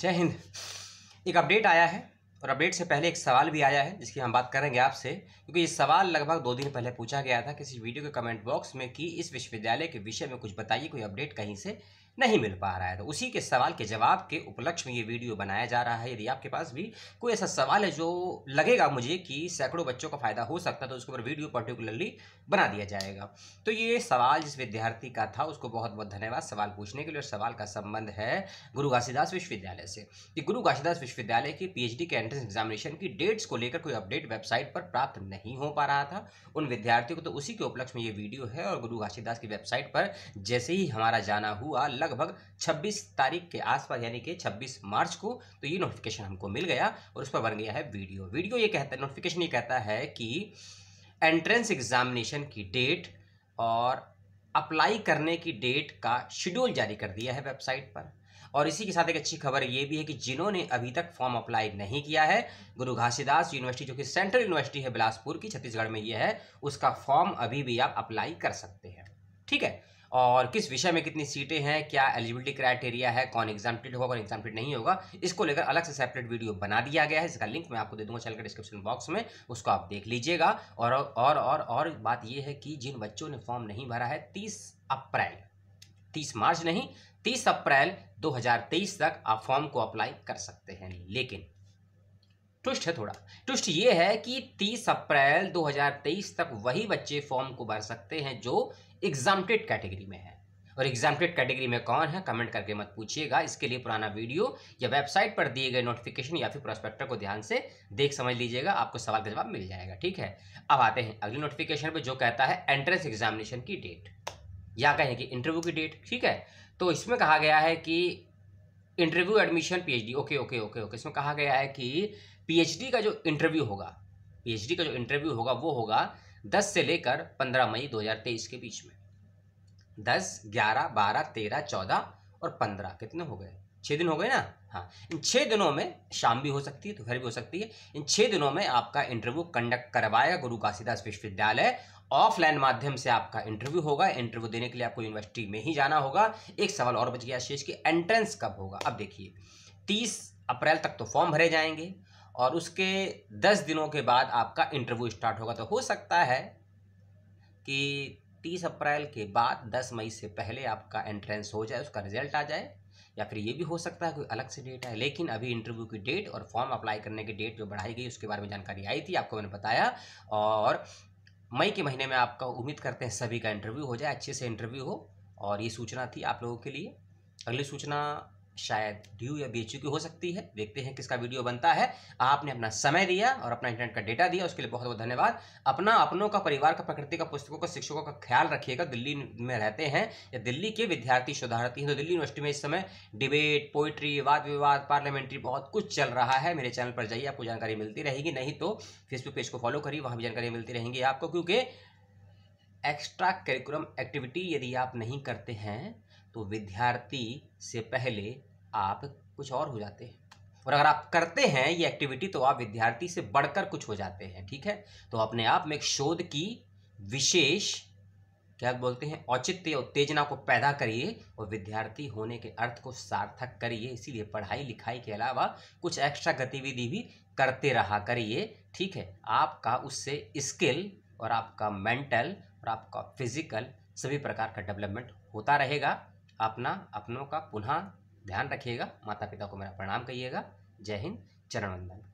जय हिंद एक अपडेट आया है और अपडेट से पहले एक सवाल भी आया है जिसकी हम बात करेंगे आपसे क्योंकि ये सवाल लगभग दो दिन पहले पूछा गया था किसी वीडियो के कमेंट बॉक्स में कि इस विश्वविद्यालय के विषय में कुछ बताइए कोई अपडेट कहीं से नहीं मिल पा रहा है तो उसी के सवाल के जवाब के उपलक्ष्य में ये वीडियो बनाया जा रहा है यदि आपके पास भी कोई ऐसा सवाल है जो लगेगा मुझे कि सैकड़ों बच्चों का फायदा हो सकता है तो उसके ऊपर वीडियो पर्टिकुलरली बना दिया जाएगा तो ये सवाल जिस विद्यार्थी का था उसको बहुत बहुत धन्यवाद सवाल पूछने के लिए और सवाल का संबंध है गुरु घासीदास विश्वविद्यालय से कि गुरु घासीदास विश्वविद्यालय की पी के एंट्रेंस एग्जामिनेशन की डेट्स को लेकर कोई अपडेट वेबसाइट पर प्राप्त नहीं हो पा रहा था उन विद्यार्थियों को तो उसी के उपलक्ष्य में ये वीडियो है और गुरु घासीदास की वेबसाइट पर जैसे ही हमारा जाना हुआ लगभग 26 तारीख के आसपास यानी कि 26 मार्च को तो ये नोटिफिकेशन हमको मिल गया और उस पर बन गया है वीडियो वीडियो ये कहता है नोटिफिकेशन ये कहता है कि एंट्रेंस एग्जामिनेशन की डेट और अप्लाई करने की डेट का शेड्यूल जारी कर दिया है वेबसाइट पर और इसी के साथ एक अच्छी खबर ये भी है कि जिन्होंने अभी तक फॉर्म अप्लाई नहीं किया है गुरु घासीदास यूनिवर्सिटी जो कि सेंट्रल यूनिवर्सिटी है बिलासपुर की छत्तीसगढ़ में ये है उसका फॉर्म अभी भी आप अप्लाई कर सकते हैं ठीक है और किस विषय में कितनी सीटें हैं क्या एलिजिबिलिटी क्राइटेरिया है कौन एग्जामटेड होगा कौन एग्जामटेड नहीं होगा इसको लेकर अलग से सेपरेट वीडियो बना दिया गया है इसका लिंक मैं आपको दे दूंगा चलकर डिस्क्रिप्शन बॉक्स में उसको आप देख लीजिएगा और और और और बात यह है कि जिन बच्चों ने फॉर्म नहीं भरा है तीस अप्रैल तीस मार्च नहीं तीस अप्रैल दो तक आप फॉर्म को अप्लाई कर सकते हैं लेकिन ट्विस्ट है थोड़ा ट्विस्ट ये है कि 30 अप्रैल 2023 तक वही बच्चे फॉर्म को भर सकते हैं जो एग्जामटेड कैटेगरी में है और एग्जामटेड कैटेगरी में कौन है कमेंट करके मत पूछिएगा इसके लिए पुराना वीडियो या वेबसाइट पर दिए गए नोटिफिकेशन या फिर प्रोस्पेक्टर को ध्यान से देख समझ लीजिएगा आपको सवाल का जवाब मिल जाएगा ठीक है अब आते हैं अगले नोटिफिकेशन पर जो कहता है एंट्रेंस एग्जामिनेशन की डेट या कहें कि इंटरव्यू की डेट ठीक है तो इसमें कहा गया है कि interview admission PhD okay okay okay okay इसमें कहा गया है कि पीएचडी का जो इंटरव्यू होगा पीएचडी का जो इंटरव्यू होगा वो होगा 10 से लेकर 15 मई 2023 के बीच में 10, 11, 12, 13, 14 और 15 कितने हो गए छः दिन हो गए ना हाँ इन छः दिनों में शाम भी हो सकती है दोपहर भी हो सकती है इन छः दिनों में आपका इंटरव्यू कंडक्ट करवाएगा गुरु काशीदास विश्वविद्यालय ऑफलाइन माध्यम से आपका इंटरव्यू होगा इंटरव्यू देने के लिए आपको यूनिवर्सिटी में ही जाना होगा एक सवाल और बच गया शेष कि एंट्रेंस कब होगा अब देखिए तीस अप्रैल तक तो फॉर्म भरे जाएंगे और उसके दस दिनों के बाद आपका इंटरव्यू स्टार्ट होगा तो हो सकता है कि तीस अप्रैल के बाद दस मई से पहले आपका एंट्रेंस हो जाए उसका रिजल्ट आ जाए या फिर ये भी हो सकता है कोई अलग से डेट है लेकिन अभी इंटरव्यू की डेट और फॉर्म अप्लाई करने की डेट जो बढ़ाई गई उसके बारे में जानकारी आई थी आपको मैंने बताया और मई के महीने में आपका उम्मीद करते हैं सभी का इंटरव्यू हो जाए अच्छे से इंटरव्यू हो और ये सूचना थी आप लोगों के लिए अगली सूचना शायद ड्यू या बी की हो सकती है देखते हैं किसका वीडियो बनता है आपने अपना समय दिया और अपना इंटरनेट का डेटा दिया उसके लिए बहुत बहुत धन्यवाद अपना अपनों का परिवार का प्रकृति का पुस्तकों का शिक्षकों का ख्याल रखिएगा दिल्ली में रहते हैं या दिल्ली के विद्यार्थी शोधार्थी हैं तो दिल्ली यूनिवर्सिटी में इस समय डिबेट पोइट्री वाद विवाद पार्लियामेंट्री बहुत कुछ चल रहा है मेरे चैनल पर जाइए आपको जानकारी मिलती रहेगी नहीं तो फेसबुक पेज को फॉलो करिए वहाँ भी जानकारी मिलती रहेंगी आपको क्योंकि एक्स्ट्रा करिकुलम एक्टिविटी यदि आप नहीं करते हैं तो विद्यार्थी से पहले आप कुछ और हो जाते हैं और अगर आप करते हैं ये एक्टिविटी तो आप विद्यार्थी से बढ़कर कुछ हो जाते हैं ठीक है तो अपने आप में एक शोध की विशेष क्या बोलते हैं औचित्य उत्तेजना को पैदा करिए और विद्यार्थी होने के अर्थ को सार्थक करिए इसीलिए पढ़ाई लिखाई के अलावा कुछ एक्स्ट्रा गतिविधि भी करते रहा करिए ठीक है आपका उससे स्किल और आपका मेंटल और आपका फिजिकल सभी प्रकार का डेवलपमेंट होता रहेगा अपना अपनों का पुनः ध्यान रखिएगा माता पिता को मेरा प्रणाम कहिएगा जय हिंद चरण वंदन